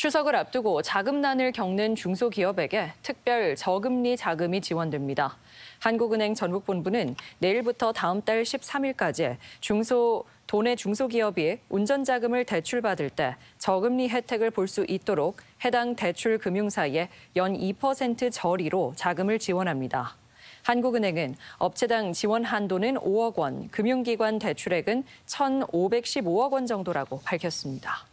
추석을 앞두고 자금난을 겪는 중소기업에게 특별 저금리 자금이 지원됩니다. 한국은행 전국본부는 내일부터 다음 달 13일까지 중소 돈의 중소기업이 운전자금을 대출받을 때 저금리 혜택을 볼 수 있도록 해당 대출 금융사에 연 2% 저리로 자금을 지원합니다. 한국은행은 업체당 지원 한도는 5억 원, 금융기관 대출액은 1,515억 원 정도라고 밝혔습니다.